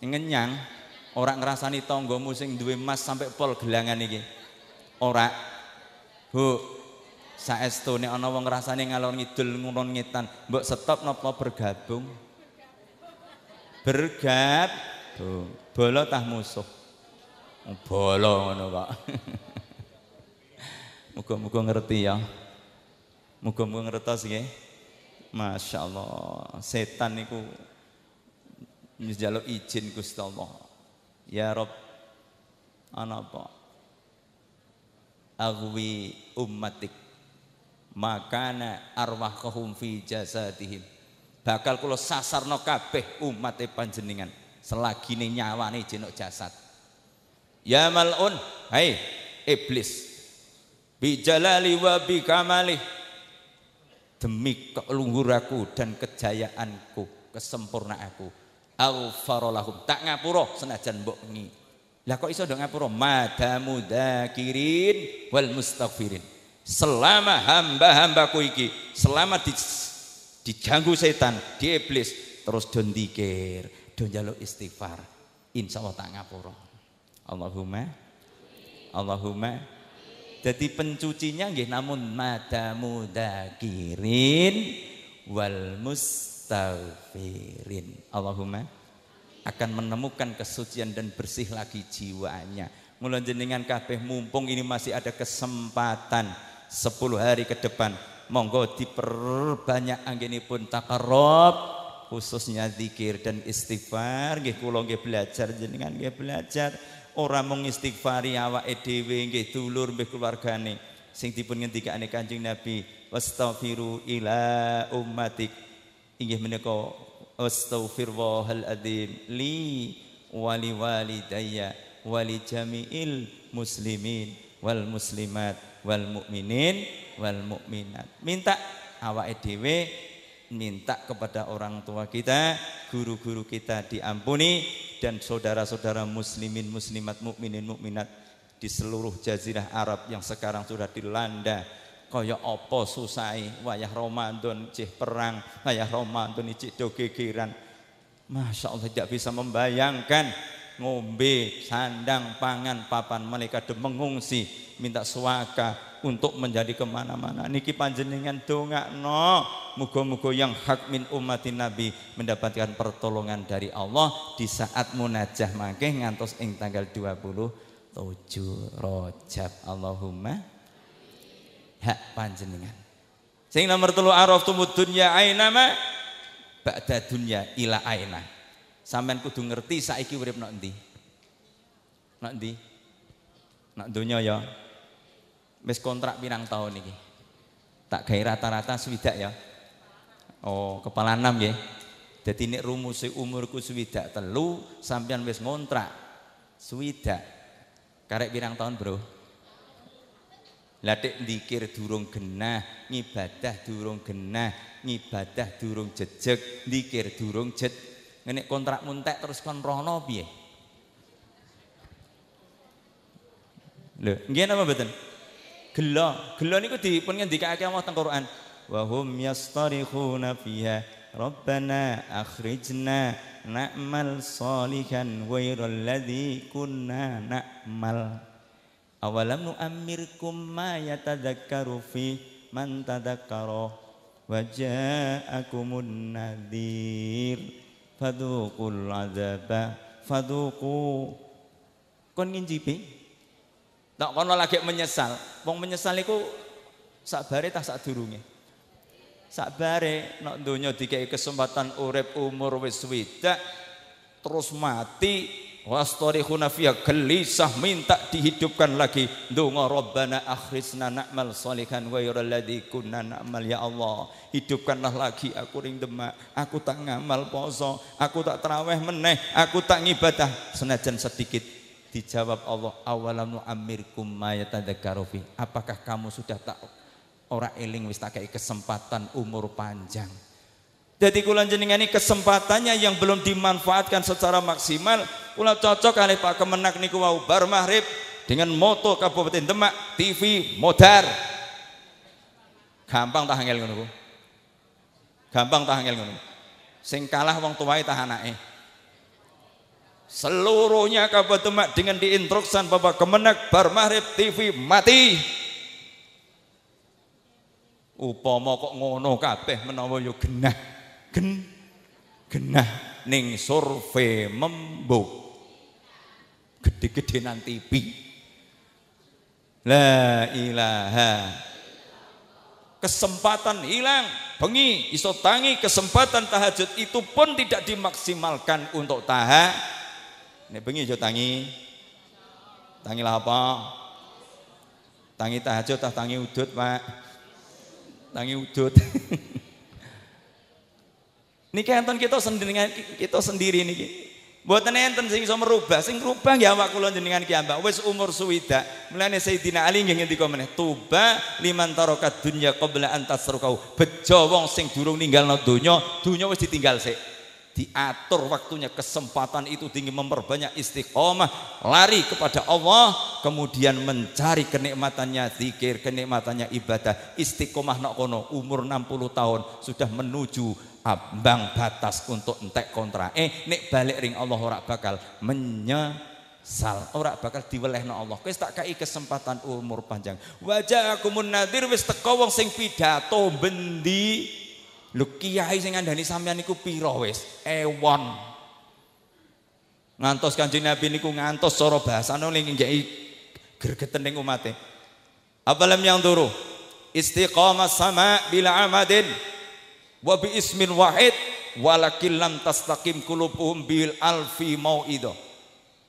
Ngenyang. orang ngerasani tanggamu sing duwe emas sampai pol gelangan orang, Ora. Bu. Saestune ana orang ngerasani ngalor ngidul ngulon ngitan, mbok stop nopo bergabung? Bergabung. Bolo tah musuh. Bolo ngono kok. muka muka ngerti ya. Muga-muga ngertos nggih. Masya Allah, setan niku njaluk izin Gusti Ya Rob, ana apa? Aghwi ummatik makana arwahahum fi jasadihim. Bakal sasar sasar kabeh umat panjenengan selagi nyawa nih jenok jasad. Ya malun, hai iblis. bijalali wa demi keluhur aku dan kejayaanku, kesempurnaanku. Alfarolahum tak ngapuro senajan mbok ngi. Lah kok iso dong ngapuro? Madamu dakirin wal mustafirin Selama hamba-hambaku iki, selama di, diganggu setan, di iblis, terus don dikir, don jaluk istighfar. Insya Allah tak ngapuro. Allahumma Allahumma jadi pencucinya nggih namun madamu dakirin wal musta'firin. Allahumma akan menemukan kesucian dan bersih lagi jiwanya. Mulai jenengan kabeh mumpung ini masih ada kesempatan 10 hari ke depan. Monggo diperbanyak anggenipun takarob khususnya zikir dan istighfar nggih kula nggih belajar jenengan nggih belajar ora mung istighfari awake dhewe nggih dulur mbih keluargane sing dipun ngendikane Kanjeng Nabi wastaghfiru ila ummatik inggih menika astaghfirullahal adzim li wali walidayya wali jami'il muslimin wal muslimat wal mukminin wal mukminat minta awake dhewe minta kepada orang tua kita guru-guru kita diampuni dan saudara-saudara muslimin muslimat mukminin mukminat di seluruh jazirah Arab yang sekarang sudah dilanda kaya apa susai wayah Ramadan cih perang wayah Ramadan iki do Masya Allah tidak bisa membayangkan ngombe sandang pangan papan mereka demengungsi minta suaka untuk menjadi kemana-mana. Niki panjenengan donga no. Mugo-mugo yang hak min umatin Nabi mendapatkan pertolongan dari Allah di saat munajah mangke ngantos ing tanggal 20 tujuh rojab Allahumma hak panjenengan. Sing nomor telu araf tumud dunya aina ma ba'da dunya ila aina. Sampean kudu ngerti saiki urip nok endi. Nak ndi? ya. Wis kontrak pirang tahun ini? Tak gaya rata-rata swidak ya. Oh, kepala enam ya. Jadi ini rumus umurku swidak telu sampean wis ngontrak swidak. Karek pirang tahun, Bro? Ladek dikir durung genah, ngibadah durung genah, ngibadah durung jejek, dikir durung jet. Ngenek kontrak muntek terus kon roh nobi Lho, nggih apa betul? gelo gelo niku dipun ngendikake Allah teng Quran wa hum yastarikhuna fiha rabbana akhrijna na'mal salihan ghairal ladzi kunna na'mal awalam nu'ammirkum ma yatadzakkaru fi man tadzakkara wa ja'akumun nadhir fadzuqul adzaba fadzuqu kon ngincipi Tak kono lagi menyesal. Wong menyesal iku sakbare tak sak sadurunge. Sakbare nek donya dikeki kesempatan urip umur wis swidak terus mati wastorihuna fiya gelisah minta dihidupkan lagi donga rabbana akhrisna na'mal salihan wa ladzi kunna na'mal ya Allah hidupkanlah lagi aku ring demak aku tak ngamal poso aku tak teraweh meneh aku tak ngibadah senajan sedikit Dijawab Allah, awalam nu'amirkum mayatadzakkaru fi. Apakah kamu sudah tak ora eling wis tak kesempatan umur panjang? Jadi kula jenengan ini kesempatannya yang belum dimanfaatkan secara maksimal, kula cocok kali Pak Kemenak niku wau bar mahrib dengan moto Kabupaten Demak TV Modar. Gampang tak angel ngono Gampang tak angel ngono. Sing kalah wong tuwae tak anake. Seluruhnya kabar Demak dengan diinstruksan Bapak Kemenak Bar Mahrib TV mati. upomo kok ngono kabeh menawa yo ya genah. Gen genah ning survei membuk. Gede-gede nang TV. La ilaha kesempatan hilang bengi iso tangi kesempatan tahajud itu pun tidak dimaksimalkan untuk tahajud Nek bengi aja tangi. Tangi lah apa? Tangi tahajud tah tangi udut, Pak. Tangi udut. niki enten kita sendiri kita sendiri niki. Buatan enten sing iso merubah, sing merubah ya awak kula jenengan ki ambak wis umur suwida. Mulane Sayyidina Ali nggih ngendika meneh, tuba liman tarokat dunya qabla an tasrukau. Bejo wong sing durung ninggalno donya, donya wis ditinggal sik diatur waktunya kesempatan itu ingin memperbanyak istiqomah lari kepada Allah kemudian mencari kenikmatannya zikir kenikmatannya ibadah istiqomah nak kono umur 60 tahun sudah menuju abang batas untuk entek kontra eh nek balik ring Allah ora bakal menyesal ora bakal na Allah kowe tak kai kesempatan umur panjang wajah aku munadir wis teko sing pidato bendi Lho kiai sing ngandani sampean niku pira wis? Ewon. Ngantos Kanjeng Nabi niku ngantos cara bahasane ning nggeki gregeten ning umate. Apalam yang turu? istiqamah sama bila amadin wa bi ismin wahid walakin lam tastaqim qulubuhum bil alfi mauidho.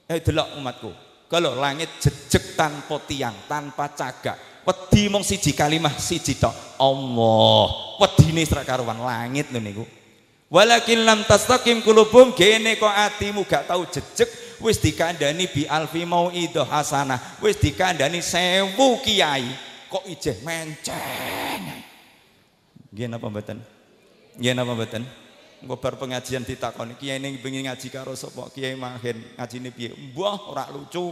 Eh delok umatku, kalau langit jejeg tanpa tiang, tanpa cagak, wedi mung siji kalimah siji tok Allah wedine serak karuan langit lho niku walakin lam tastaqim qulubum gene kok atimu gak tau jejeg wis dikandani bi alfi mauidho hasanah wis dikandani sewu kiai kok ijeh menceng nggih napa mboten nggih napa mboten engko bar pengajian ditakoni kiai ning pengin ngaji karo sapa kiai mahen ngajine piye mbah ora lucu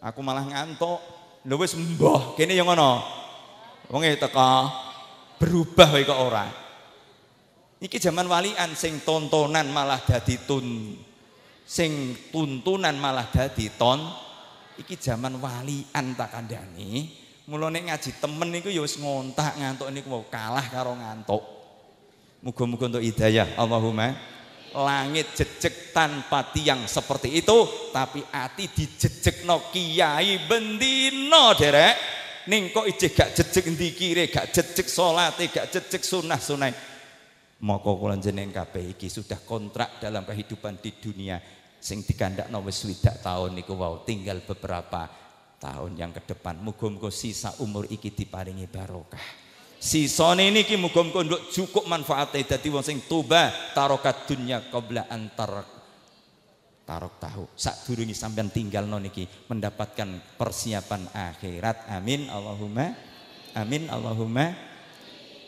Aku malah ngantuk. lu wis mbah, kene yang ngono. Wong e teko berubah wae kok ora. Iki zaman walian sing tontonan malah dadi tun sing tuntunan malah dadi ton iki zaman walian tak kandhani mula nek ngaji temen niku ya wis ngontak ngantuk niku mau kalah karo ngantuk muga-muga untuk hidayah Allahumma langit jejek tanpa tiang seperti itu tapi ati dijejek no kiai bendino derek ning kok ijih gak jejek ndikire gak jejek sholat, gak jejek sunah sunai moko kula jenengan kabeh iki sudah kontrak dalam kehidupan di dunia sing dikandakno wis swida tahun niku wow tinggal beberapa tahun yang ke depan muga-muga sisa umur iki diparingi barokah Si Sisone ini muga-muga nduk cukup manfaate dadi wong sing toba tarokat dunya qabla antar tarok tahu sak sadurunge sampean tinggalno niki mendapatkan persiapan akhirat. Amin Allahumma amin Allahumma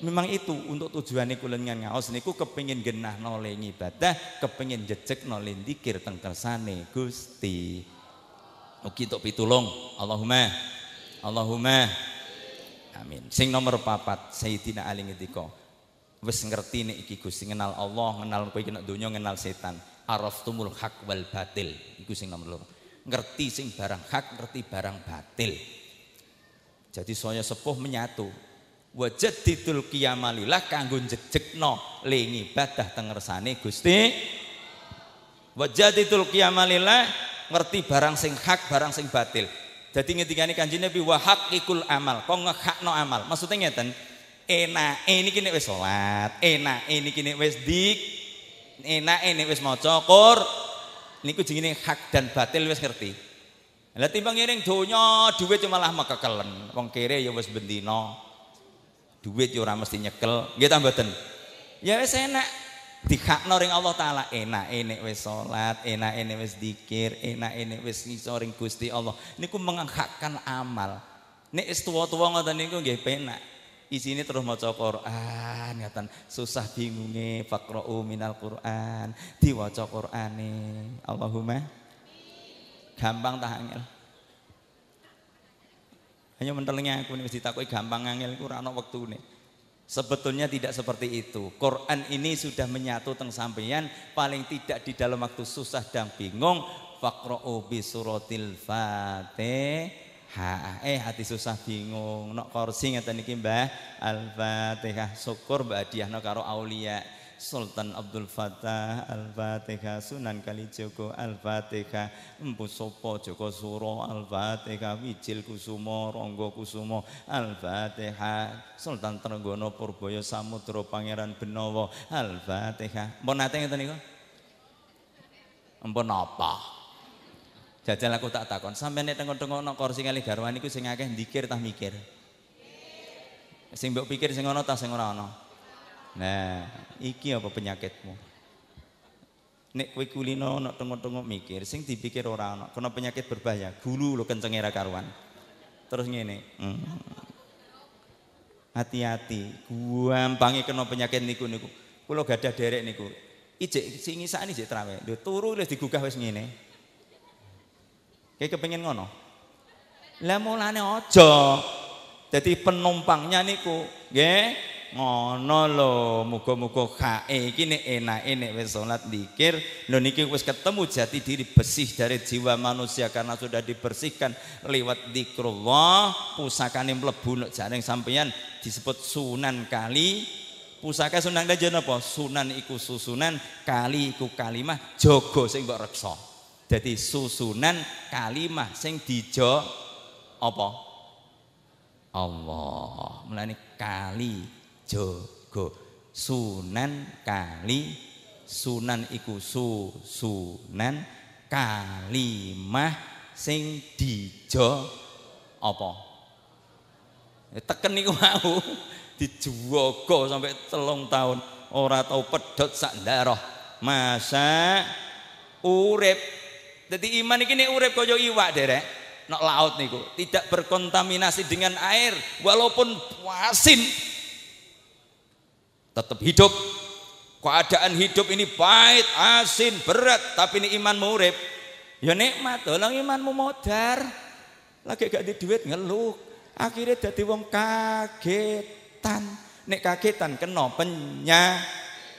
memang itu untuk tujuan tujuannya kulengan ngaos niku kepingin genah noleh ibadah kepingin jecek noleng dikir teng sani, Gusti ugi tok pitulung Allahumma Allahumma Amin. Sing nomor papat Sayyidina Ali alingetiko. wis ngerti nek iki Gusti kenal Allah, kenal kowe iki dunia, donya kenal setan. Araftumul hak wal batil. Iku sing nomor loro. Ngerti sing barang hak, ngerti barang batil. Jadi soalnya sepuh menyatu. Wajad ditul kiamalilah kanggo jejekno lengi badah tengersane Gusti. Wajad ditul kiamalilah ngerti barang sing hak, barang sing batil. Jadi ngetikane kanji Nabi wa ikul amal, kok no amal. Maksudnya ngeten, enak ini kini wes salat, enak ini kini wes dik, enak ini mau cokor, ini kucing ini hak dan batil wes ngerti. Lah timbang do donya duit cuma lah mekekelen, wong kere ya bendi bendina. Duit ya ora mesti nyekel, nggih ta Ya wes enak, dihakno ring Allah taala enak enak wis salat enak enak wis dikir enak enak wis ngiso ring Gusti Allah niku menghakkan amal nek wis tuwa-tuwa ngoten niku nggih penak isine terus maca Quran ngaten susah bingunge faqra'u minal Quran diwaca Qurane Allahumma gampang tak angel hanya mentelenge aku nih mesti takut gampang angel iku waktu nih Sebetulnya tidak seperti itu. Quran ini sudah menyatu teng sampeyan paling tidak di dalam waktu susah dan bingung faqra'u bi suratil Fatihah. Eh hati susah bingung, nok korsi ngeten iki Mbah. Al-Fatihah. Syukur Mbak Adiah no karo aulia. Sultan Abdul Fatah Al-Fatihah Sunan Kalijogo Al-Fatihah Empu Sopo Joko Suro Al-Fatihah Wijil Kusumo Ronggo Kusumo Al-Fatihah Sultan Trenggono Purboyo Samudro Pangeran Benowo Al-Fatihah Mpun nate nih, niku Mpun apa Jajal aku tak takon, sampai nek tengok-tengok kursi kali garwan iku sing akeh dikir tah mikir. Sing mbok pikir sing ana ta sing ora ana. Nah, iki apa penyakitmu? Nek kowe kulino ana tengok-tengok mikir, sing dipikir ora ana, kena penyakit berbahaya, gulu lo kencenge ra karuan. Terus ngene. Hmm. Hati-hati, gampange kena penyakit niku niku. Kula gadah derek niku. Ijek sing sani jek trawe. Lho turu wis digugah wis ngene. Kayak kepengen ngono. Lah mulane aja. Jadi penumpangnya niku, nggih ngono lho mugo muga kae iki enak enake nek wis salat zikir niki wes ketemu jati diri bersih dari jiwa manusia karena sudah dibersihkan lewat pusaka pusakane mlebu nek jaring sampeyan disebut sunan kali pusaka sunan kali apa sunan iku susunan kali iku kalimah jogo sing mbok reksa dadi susunan kalimah sing dijo apa Allah mulane kali Jogo. Sunan Kali Sunan iku su sunan kalimah sing dijo apa? Ya, teken niku mau dijuwaga sampai telung tahun ora tau pedot sak darah. Masa urip. jadi iman ini urep urip kaya iwak, Derek. nak laut niku tidak berkontaminasi dengan air walaupun asin tetap hidup. Keadaan hidup ini pahit, asin, berat, tapi ini iman murid Ya nikmat, tolong imanmu modar. Lagi gak di duit ngeluh. Akhirnya jadi wong kagetan. Nek kagetan kena penya.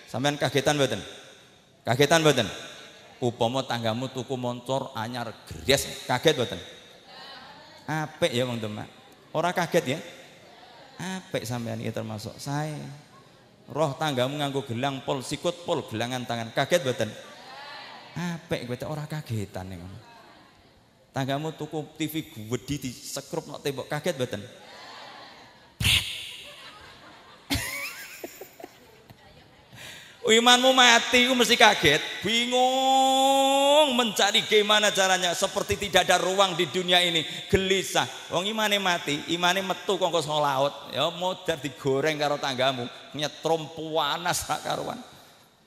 Sampean kagetan mboten? Kagetan mboten? Upama tanggamu tuku moncor anyar gres, kaget mboten? Apik ya wong Demak. Ora kaget ya? Apik sampean iki termasuk saya roh tanggamu nganggo gelang pol sikut pol gelangan tangan kaget beten apik kowe orang kagetan yang tanggamu tuku TV di sekrup nok tembok kaget beten Imanmu mati, ku mesti kaget, bingung mencari gimana caranya. Seperti tidak ada ruang di dunia ini, gelisah. Wong imane mati, imane metu kongko laut. Ya mau jadi digoreng karo tanggamu, nyetrum puanas tak karuan.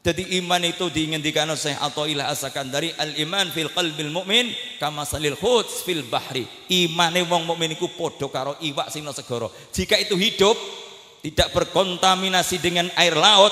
Jadi iman itu diinginkan oleh atau ilah asakan dari al iman fil qalbil mukmin kama salil khuts fil bahri. Imane wong mukmin iku padha karo iwak sing goro. Jika itu hidup tidak berkontaminasi dengan air laut,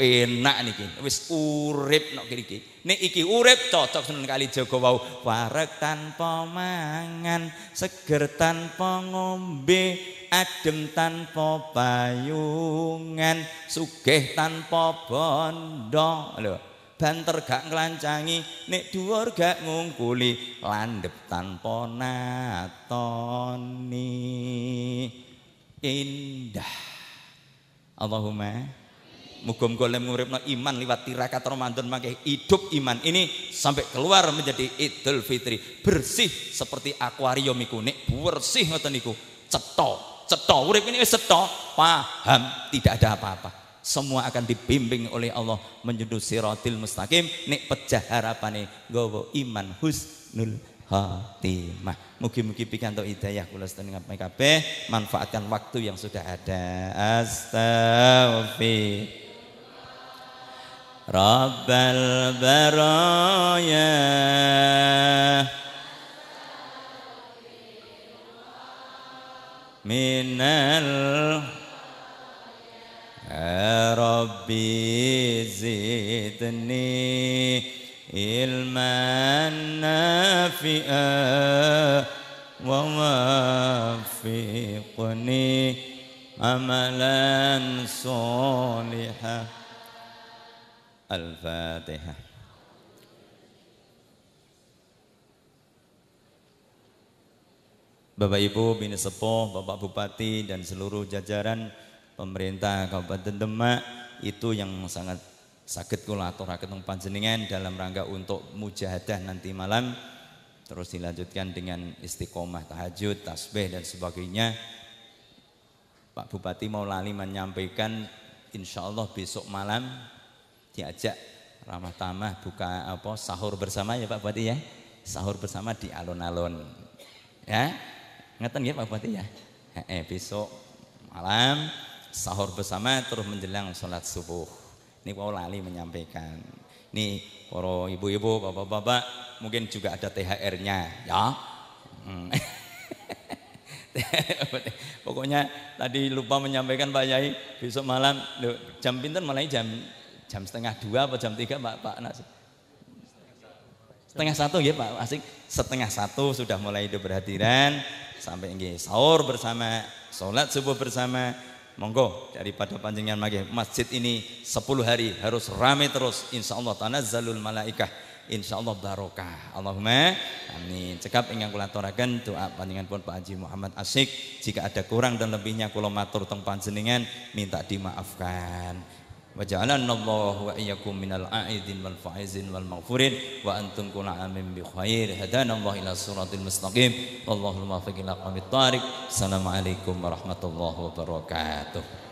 enak niki wis urip nok kiri nek iki urip cocok senen kali jogo warek tanpa mangan seger tanpa ngombe adem tanpa payungan sugih tanpa bondo lho banter gak ngelancangi nek dhuwur gak ngungkuli landep tanpa natoni indah Allahumma Mugum golem lem nguripno iman liwat tirakat Ramadan mangke hidup iman ini sampai keluar menjadi Idul Fitri. Bersih seperti akuarium iku nek bersih ngoten niku. Cetha, cetha urip ini wis cetha, paham tidak ada apa-apa. Semua akan dibimbing oleh Allah menuju siratil mustaqim nek pecah nih nggawa iman husnul khatimah. Mugi-mugi pikantuk hidayah kula sedherek kabeh manfaatkan waktu yang sudah ada. astagfirullah رب البرايا من ال يا ربي زدني علما نافئا ووفقني عملا صالحا Al-Fatihah Bapak Ibu, Bini Sepuh, Bapak Bupati dan seluruh jajaran pemerintah Kabupaten Demak itu yang sangat sakit kula aturaken teng panjenengan dalam rangka untuk mujahadah nanti malam terus dilanjutkan dengan istiqomah tahajud, tasbih dan sebagainya. Pak Bupati mau lali menyampaikan insya Allah besok malam diajak ramah tamah buka apa sahur bersama ya Pak Bupati ya. Sahur bersama di alun-alun. Ya. Ngeten ya Pak Bupati ya. Eh, besok malam sahur bersama terus menjelang sholat subuh. Ini Pak Lali menyampaikan. ini para ibu-ibu, bapak-bapak mungkin juga ada THR-nya ya. Hmm. Pokoknya tadi lupa menyampaikan Pak Yai besok malam jam pinter malah jam Jam setengah dua atau jam tiga Pak Pak Setengah satu ya Pak Asik. Setengah satu sudah mulai hidup berhadiran sampai nggih sahur bersama, sholat subuh bersama. Monggo daripada panjenengan mage masjid ini sepuluh hari harus ramai terus insya Allah tanah zalul malaikah insya Allah barokah. Allahumma amin. Cekap ingin kula doa panjenengan pun Pak Haji Muhammad Asik jika ada kurang dan lebihnya kula matur teng panjenengan minta dimaafkan. وجعلنا الله وإياكم من العائدين والفائزين والمغفورين وأنتم كل عام بخير هدانا الله إلى صراط المستقيم اللهم الموفق إلى قوم الطارق السلام عليكم ورحمة الله وبركاته